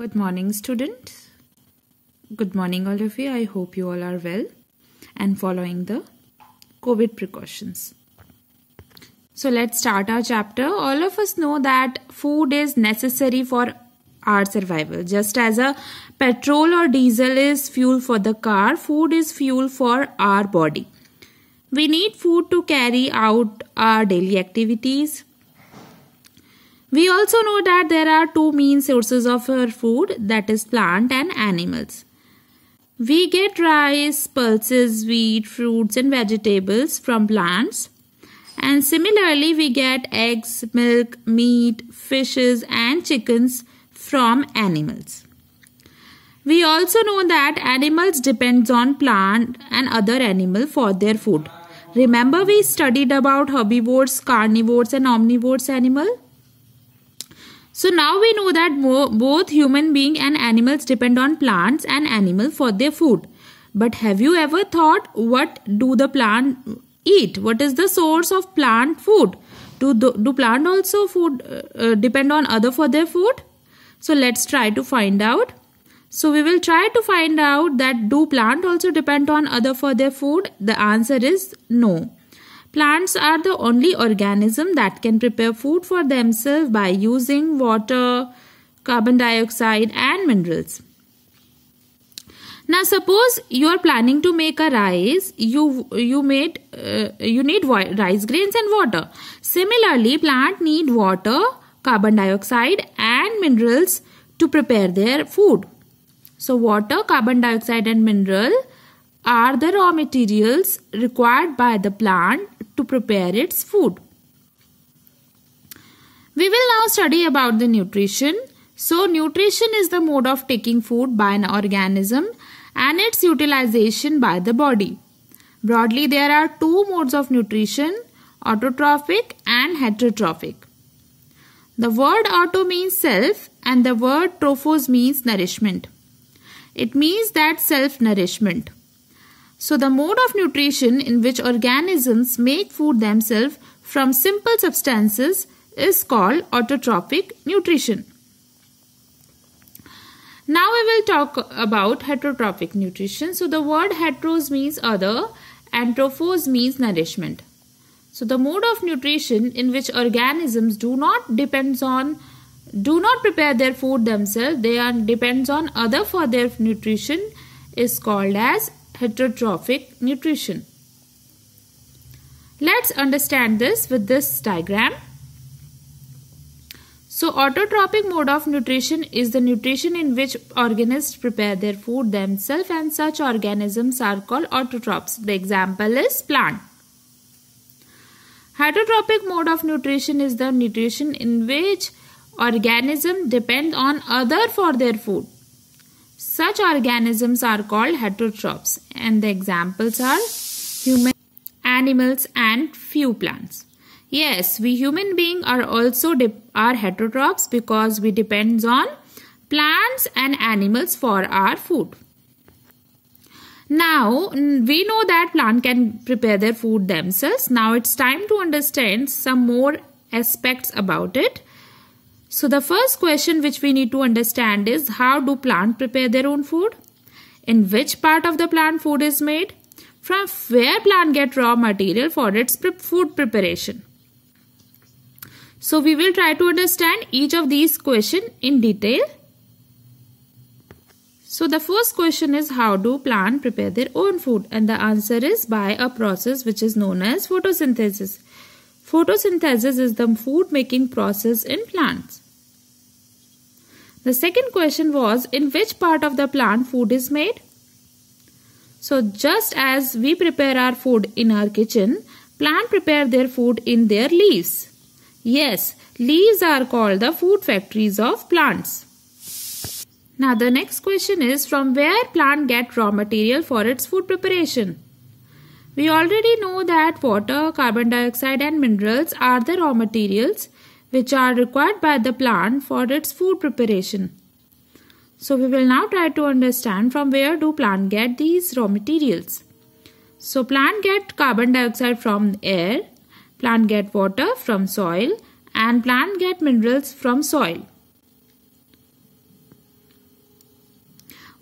Good morning students. Good morning all of you. I hope you all are well and following the COVID precautions. So let's start our chapter. All of us know that food is necessary for our survival. Just as a petrol or diesel is fuel for the car, food is fuel for our body. We need food to carry out our daily activities, we also know that there are two main sources of our food that is plant and animals. We get rice, pulses, wheat, fruits and vegetables from plants. And similarly, we get eggs, milk, meat, fishes and chickens from animals. We also know that animals depends on plant and other animal for their food. Remember we studied about herbivores, carnivores and omnivores animal? So now we know that both human being and animals depend on plants and animals for their food. But have you ever thought what do the plant eat? What is the source of plant food? Do, do, do plant also food uh, uh, depend on other for their food? So let's try to find out. So we will try to find out that do plant also depend on other for their food? The answer is no. Plants are the only organism that can prepare food for themselves by using water, carbon dioxide and minerals. Now suppose you are planning to make a rice, you you made uh, you need rice grains and water. Similarly, plant need water, carbon dioxide and minerals to prepare their food. So water, carbon dioxide and mineral are the raw materials required by the plant to prepare its food. We will now study about the nutrition. So nutrition is the mode of taking food by an organism and its utilization by the body. Broadly, there are two modes of nutrition, autotrophic and heterotrophic. The word auto means self and the word trophos means nourishment. It means that self-nourishment. So the mode of nutrition in which organisms make food themselves from simple substances is called autotrophic nutrition. Now I will talk about heterotrophic nutrition. So the word heteros means other and trophos means nourishment. So the mode of nutrition in which organisms do not depends on do not prepare their food themselves they are depends on other for their nutrition is called as heterotrophic nutrition. Let's understand this with this diagram. So autotrophic mode of nutrition is the nutrition in which organisms prepare their food themselves and such organisms are called autotrophs. The example is plant. Heterotrophic mode of nutrition is the nutrition in which organisms depend on other for their food. Such organisms are called heterotrophs and the examples are human, animals and few plants. Yes, we human beings are also are heterotrophs because we depends on plants and animals for our food. Now, we know that plant can prepare their food themselves. Now, it's time to understand some more aspects about it. So the first question which we need to understand is how do plant prepare their own food? In which part of the plant food is made? From where plant get raw material for its food preparation? So we will try to understand each of these question in detail. So the first question is how do plant prepare their own food? And the answer is by a process which is known as photosynthesis. Photosynthesis is the food making process in plants. The second question was in which part of the plant food is made? So just as we prepare our food in our kitchen, plant prepare their food in their leaves. Yes, leaves are called the food factories of plants. Now the next question is from where plant get raw material for its food preparation? We already know that water, carbon dioxide and minerals are the raw materials which are required by the plant for its food preparation. So we will now try to understand from where do plant get these raw materials. So plant get carbon dioxide from air, plant get water from soil and plant get minerals from soil.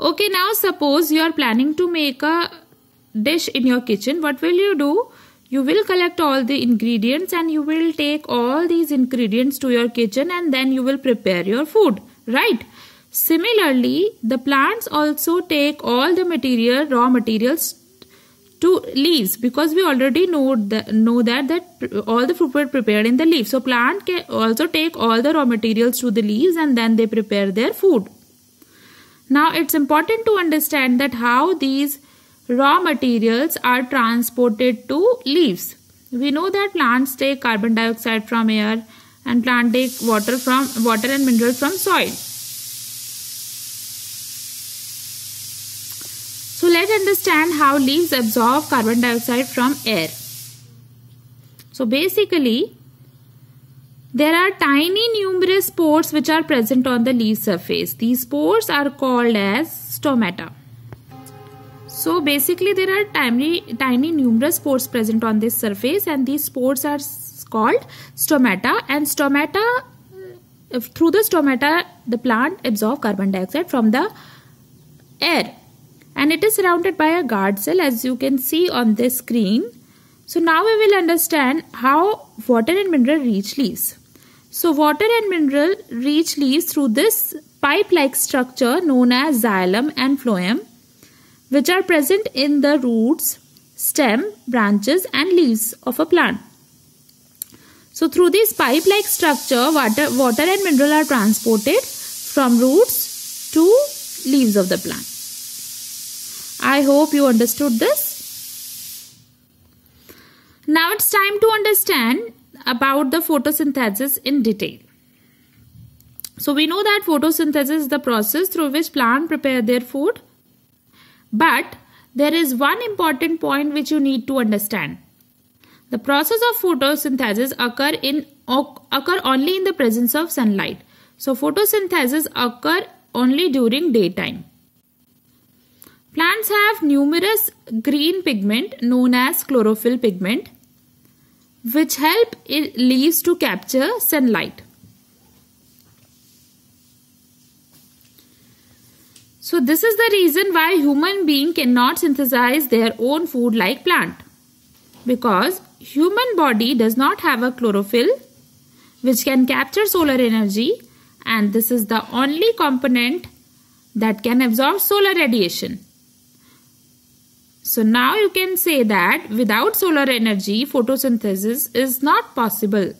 Okay now suppose you are planning to make a dish in your kitchen what will you do? you will collect all the ingredients and you will take all these ingredients to your kitchen and then you will prepare your food right similarly the plants also take all the material raw materials to leaves because we already know that know that that all the fruit were prepared in the leaves so plant can also take all the raw materials to the leaves and then they prepare their food now it's important to understand that how these raw materials are transported to leaves. We know that plants take carbon dioxide from air and plant take water from water and minerals from soil. So let's understand how leaves absorb carbon dioxide from air. So basically there are tiny numerous pores which are present on the leaf surface. These pores are called as stomata. So basically there are tiny, tiny numerous pores present on this surface and these pores are called stomata and stomata uh, through the stomata the plant absorbs carbon dioxide from the air and it is surrounded by a guard cell as you can see on this screen. So now we will understand how water and mineral reach leaves. So water and mineral reach leaves through this pipe-like structure known as xylem and phloem which are present in the roots, stem, branches and leaves of a plant. So through this pipe-like structure, water, water and mineral are transported from roots to leaves of the plant. I hope you understood this. Now it's time to understand about the photosynthesis in detail. So we know that photosynthesis is the process through which plants prepare their food but there is one important point which you need to understand. The process of photosynthesis occur in occur only in the presence of sunlight. So photosynthesis occur only during daytime. Plants have numerous green pigment known as chlorophyll pigment which help leaves to capture sunlight. So this is the reason why human being cannot synthesize their own food like plant. Because human body does not have a chlorophyll which can capture solar energy and this is the only component that can absorb solar radiation. So now you can say that without solar energy photosynthesis is not possible.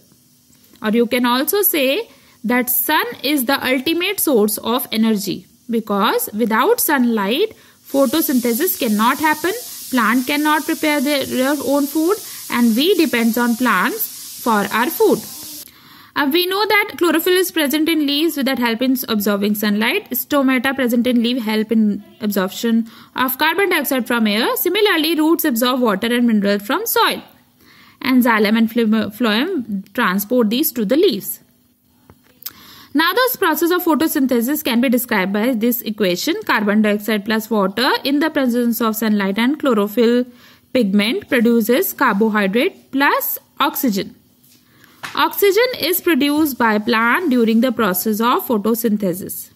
Or you can also say that sun is the ultimate source of energy because without sunlight photosynthesis cannot happen plant cannot prepare their own food and we depends on plants for our food uh, we know that chlorophyll is present in leaves that help in absorbing sunlight. Stomata present in leaf help in absorption of carbon dioxide from air. Similarly, roots absorb water and mineral from soil. And xylem and phloem transport these to the leaves. Now this process of photosynthesis can be described by this equation carbon dioxide plus water in the presence of sunlight and chlorophyll pigment produces carbohydrate plus oxygen. Oxygen is produced by plant during the process of photosynthesis.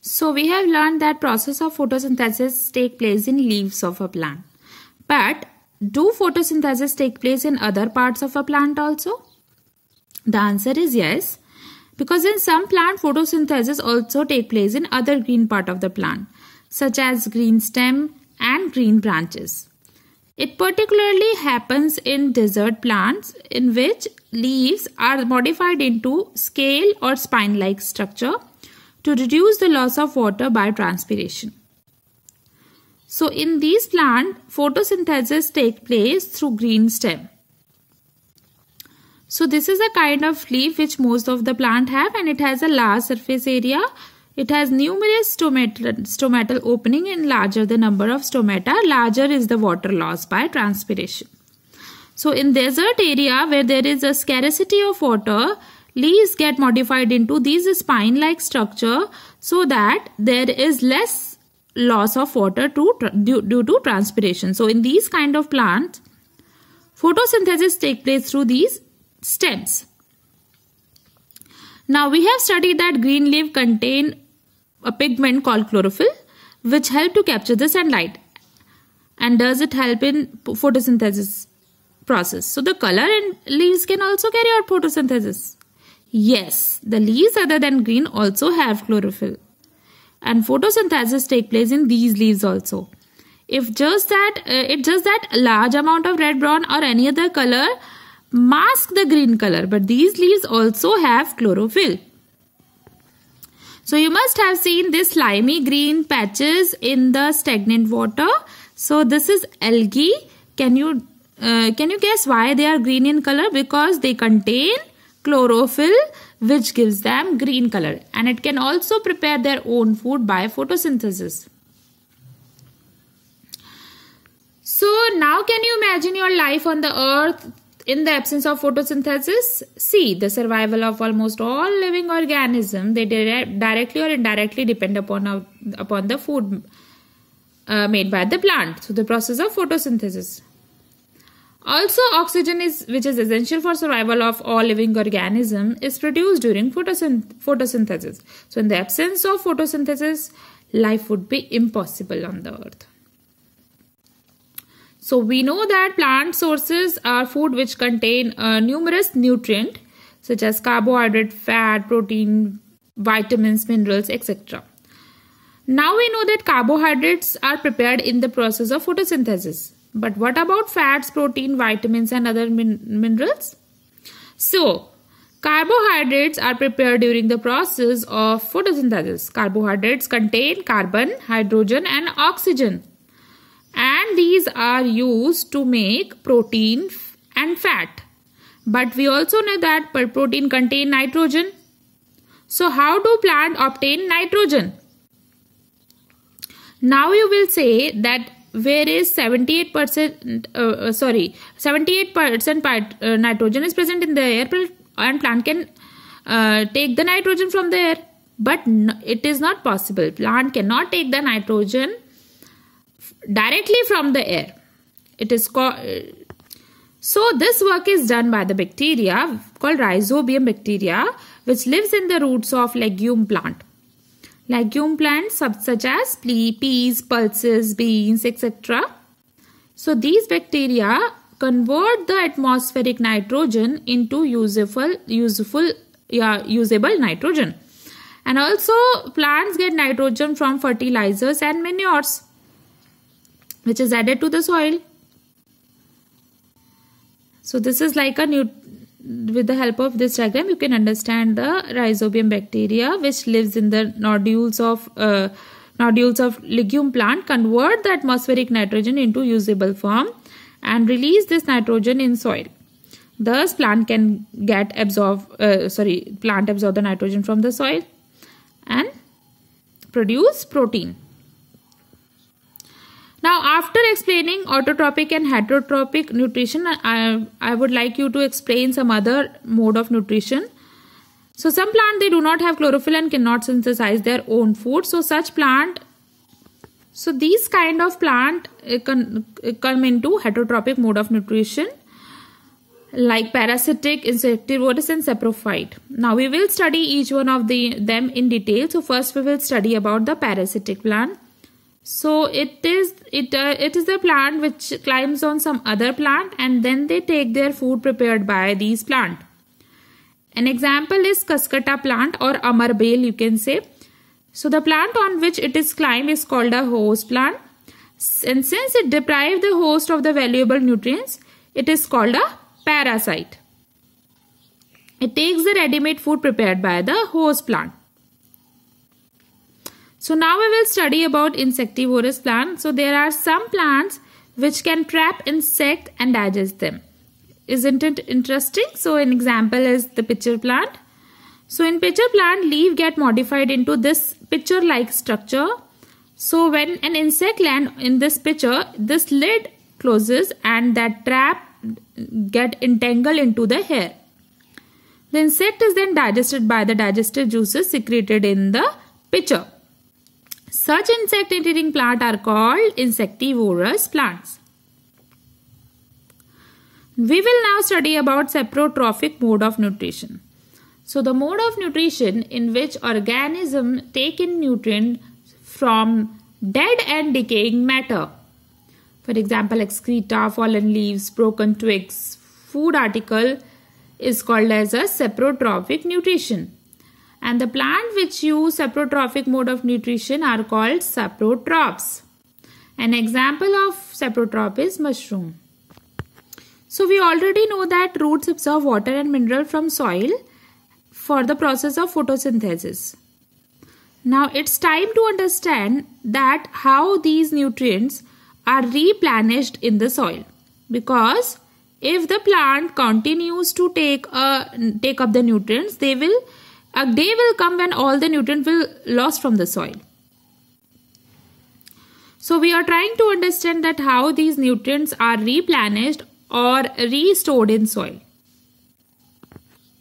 So we have learned that process of photosynthesis take place in leaves of a plant. But do photosynthesis take place in other parts of a plant also? The answer is yes because in some plant photosynthesis also take place in other green part of the plant such as green stem and green branches. It particularly happens in desert plants in which leaves are modified into scale or spine-like structure to reduce the loss of water by transpiration. So in these plant, photosynthesis take place through green stem. So this is a kind of leaf which most of the plant have and it has a large surface area. It has numerous stomatal, stomatal opening and larger the number of stomata, larger is the water loss by transpiration. So in desert area where there is a scarcity of water, leaves get modified into these spine-like structure so that there is less loss of water to, due, due to transpiration. So in these kind of plants, photosynthesis take place through these stems. Now we have studied that green leaf contain a pigment called chlorophyll which help to capture the sunlight and does it help in photosynthesis process. So the color and leaves can also carry out photosynthesis. Yes, the leaves other than green also have chlorophyll and photosynthesis take place in these leaves also. If just that, uh, it just that large amount of red, brown or any other color mask the green color but these leaves also have chlorophyll. So you must have seen these slimy green patches in the stagnant water. So this is algae. Can you uh, can you guess why they are green in color? Because they contain chlorophyll which gives them green color and it can also prepare their own food by photosynthesis. So now can you imagine your life on the earth in the absence of photosynthesis, C, the survival of almost all living organisms, they directly or indirectly depend upon, uh, upon the food uh, made by the plant. So the process of photosynthesis. Also, oxygen is, which is essential for survival of all living organism, is produced during photosynth photosynthesis. So in the absence of photosynthesis, life would be impossible on the earth. So we know that plant sources are food which contain uh, numerous nutrient such as carbohydrate, fat, protein, vitamins, minerals, etc. Now we know that carbohydrates are prepared in the process of photosynthesis. But what about fats, protein, vitamins and other min minerals? So, carbohydrates are prepared during the process of photosynthesis. Carbohydrates contain carbon, hydrogen and oxygen and these are used to make protein and fat. But we also know that protein contain nitrogen. So how do plant obtain nitrogen? Now you will say that where is 78% uh, uh, sorry 78% part, uh, nitrogen is present in the air and plant can uh, take the nitrogen from the air but it is not possible plant cannot take the nitrogen directly from the air. It is called so this work is done by the bacteria called rhizobium bacteria which lives in the roots of legume plant. Legume plants such as peas, pulses, beans, etc. So these bacteria convert the atmospheric nitrogen into useful, useful, yeah, usable nitrogen. And also plants get nitrogen from fertilizers and manures which is added to the soil. So this is like a new with the help of this diagram you can understand the rhizobium bacteria which lives in the nodules of uh, nodules of legume plant convert the atmospheric nitrogen into usable form and release this nitrogen in soil thus plant can get absorb uh, sorry plant absorb the nitrogen from the soil and produce protein now after explaining autotrophic and heterotrophic nutrition, I, I would like you to explain some other mode of nutrition. So some plant they do not have chlorophyll and cannot synthesize their own food. So such plant, so these kind of plant eh, can, eh, come into heterotrophic mode of nutrition like parasitic, insectivorous and saprophyte. Now we will study each one of the them in detail. So first we will study about the parasitic plant so it is it uh, it is a plant which climbs on some other plant and then they take their food prepared by these plant an example is cascata plant or amar you can say so the plant on which it is climbed is called a host plant and since it deprives the host of the valuable nutrients it is called a parasite it takes the ready-made food prepared by the host plant so now we will study about insectivorous plants. So there are some plants which can trap insect and digest them. Isn't it interesting? So an example is the pitcher plant. So in pitcher plant, leaf get modified into this pitcher-like structure. So when an insect land in this pitcher, this lid closes and that trap get entangled into the hair. The insect is then digested by the digestive juices secreted in the pitcher. Such insect eating plant are called insectivorous plants. We will now study about saprotrophic mode of nutrition. So the mode of nutrition in which organism take in nutrient from dead and decaying matter. For example, excreta, fallen leaves, broken twigs, food article is called as a saprotrophic nutrition and the plant which use saprotrophic mode of nutrition are called saprotrophs. An example of saprotroph is mushroom. So we already know that roots absorb water and mineral from soil for the process of photosynthesis. Now it's time to understand that how these nutrients are replenished in the soil because if the plant continues to take uh, take up the nutrients they will a day will come when all the nutrients will lost from the soil. So we are trying to understand that how these nutrients are replenished or restored in soil.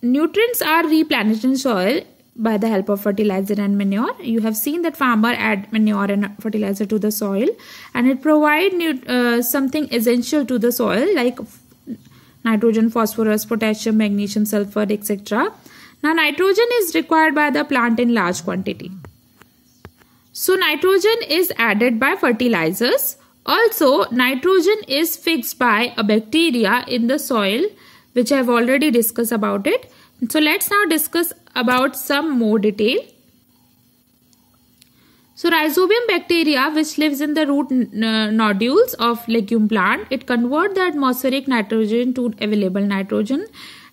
Nutrients are replenished in soil by the help of fertilizer and manure. You have seen that farmer add manure and fertilizer to the soil and it provide uh, something essential to the soil like nitrogen, phosphorus, potassium, magnesium, sulfur, etc. Now nitrogen is required by the plant in large quantity. So nitrogen is added by fertilizers. Also nitrogen is fixed by a bacteria in the soil which I have already discussed about it. So let's now discuss about some more detail. So rhizobium bacteria which lives in the root nodules of legume plant, it convert the atmospheric nitrogen to available nitrogen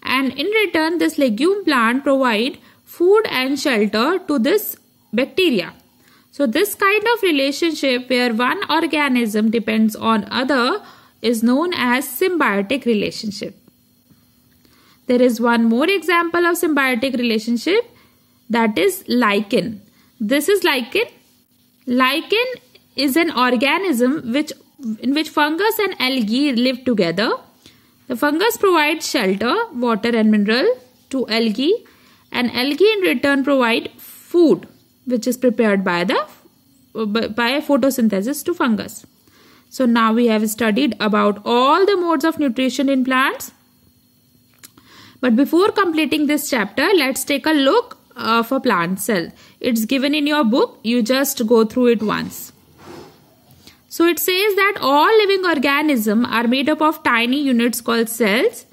and in return this legume plant provide food and shelter to this bacteria. So this kind of relationship where one organism depends on other is known as symbiotic relationship. There is one more example of symbiotic relationship that is lichen. This is lichen. Lichen is an organism which in which fungus and algae live together the fungus provides shelter, water and mineral to algae and algae in return provide food which is prepared by the by photosynthesis to fungus. So now we have studied about all the modes of nutrition in plants. But before completing this chapter, let's take a look uh, of a plant cell. It's given in your book. You just go through it once. So it says that all living organisms are made up of tiny units called cells.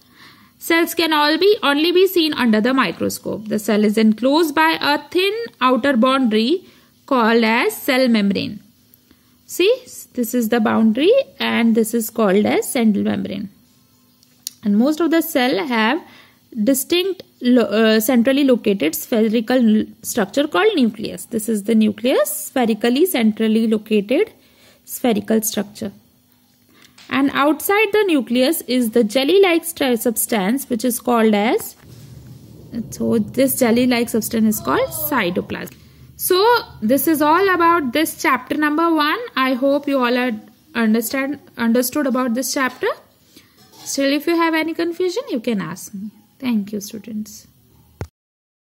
Cells can all be only be seen under the microscope. The cell is enclosed by a thin outer boundary called as cell membrane. See, this is the boundary and this is called as central membrane. And most of the cell have distinct uh, centrally located spherical structure called nucleus. This is the nucleus, spherically centrally located spherical structure. And outside the nucleus is the jelly-like substance which is called as, so this jelly-like substance is called cytoplasm. So this is all about this chapter number one. I hope you all are understand understood about this chapter. Still if you have any confusion you can ask me. Thank you students.